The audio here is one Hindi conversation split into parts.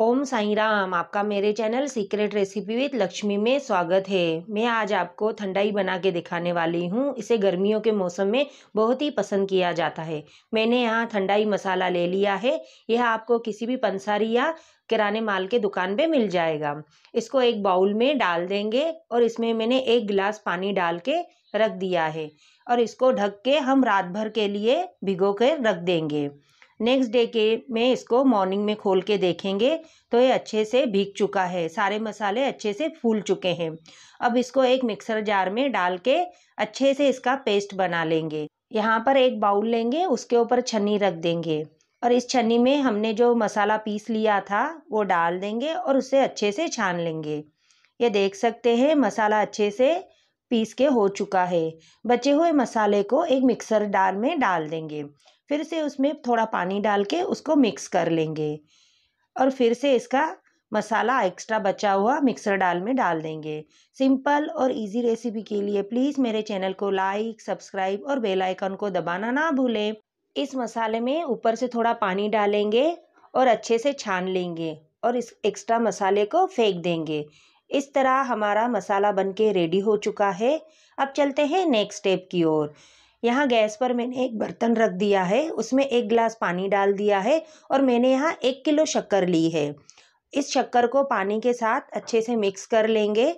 ओम साई राम आपका मेरे channel secret recipe with Lakshmi में स्वागत है मैं आज आपको ठंडाई बना के दिखाने वाली हूँ इसे गर्मियों के मौसम में बहुत ही पसंद किया जाता है मैंने यहाँ ठंडाई मसाला ले लिया है यह आपको किसी भी पंसारी या किराने माल के दुकान पे मिल जाएगा इसको एक बाउल में डाल देंगे और इसमें मैंने एक गिलास पानी डाल के रख दिया है और इसको ढक के हम रात भर के लिए भिगो कर रख देंगे नेक्स्ट डे के में इसको मॉर्निंग में खोल के देखेंगे तो ये अच्छे से भीग चुका है सारे मसाले अच्छे से फूल चुके हैं अब इसको एक मिक्सर जार में डाल के अच्छे से इसका पेस्ट बना लेंगे यहाँ पर एक बाउल लेंगे उसके ऊपर छन्नी रख देंगे और इस छन्नी में हमने जो मसाला पीस लिया था वो डाल देंगे और उसे अच्छे से छान लेंगे ये देख सकते हैं मसाला अच्छे से पीस के हो चुका है बचे हुए मसाले को एक मिक्सर डाल में डाल देंगे फिर से उसमें थोड़ा पानी डाल के उसको मिक्स कर लेंगे और फिर से इसका मसाला एक्स्ट्रा बचा हुआ मिक्सर डाल में डाल देंगे सिंपल और इजी रेसिपी के लिए प्लीज़ मेरे चैनल को लाइक सब्सक्राइब और बेल आइकन को दबाना ना भूलें इस मसाले में ऊपर से थोड़ा पानी डालेंगे और अच्छे से छान लेंगे और इस एक्स्ट्रा मसाले को फेंक देंगे इस तरह हमारा मसाला बनके रेडी हो चुका है अब चलते हैं नेक्स्ट स्टेप की ओर यहाँ गैस पर मैंने एक बर्तन रख दिया है उसमें एक गिलास पानी डाल दिया है और मैंने यहाँ एक किलो शक्कर ली है इस शक्कर को पानी के साथ अच्छे से मिक्स कर लेंगे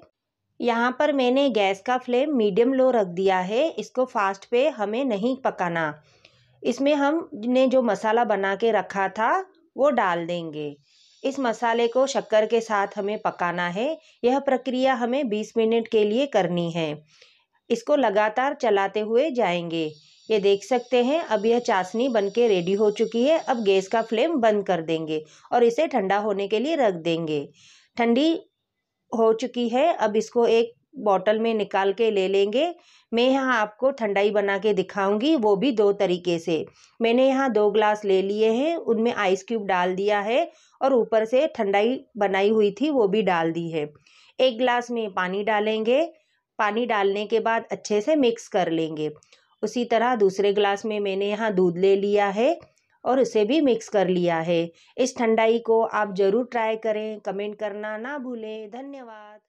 यहाँ पर मैंने गैस का फ्लेम मीडियम लो रख दिया है इसको फास्ट पे हमें नहीं पकाना इसमें हम ने जो मसाला बना के रखा था वो डाल देंगे इस मसाले को शक्कर के साथ हमें पकाना है यह प्रक्रिया हमें 20 मिनट के लिए करनी है इसको लगातार चलाते हुए जाएंगे ये देख सकते हैं अब यह चाशनी बन के रेडी हो चुकी है अब गैस का फ्लेम बंद कर देंगे और इसे ठंडा होने के लिए रख देंगे ठंडी हो चुकी है अब इसको एक बॉटल में निकाल के ले लेंगे मैं यहाँ आपको ठंडाई बना के दिखाऊंगी वो भी दो तरीके से मैंने यहाँ दो ग्लास ले लिए हैं उनमें आइस क्यूब डाल दिया है और ऊपर से ठंडाई बनाई हुई थी वो भी डाल दी है एक ग्लास में पानी डालेंगे पानी डालने के बाद अच्छे से मिक्स कर लेंगे उसी तरह दूसरे ग्लास में मैंने यहाँ दूध ले लिया है और उसे भी मिक्स कर लिया है इस ठंडाई को आप ज़रूर ट्राई करें कमेंट करना ना भूलें धन्यवाद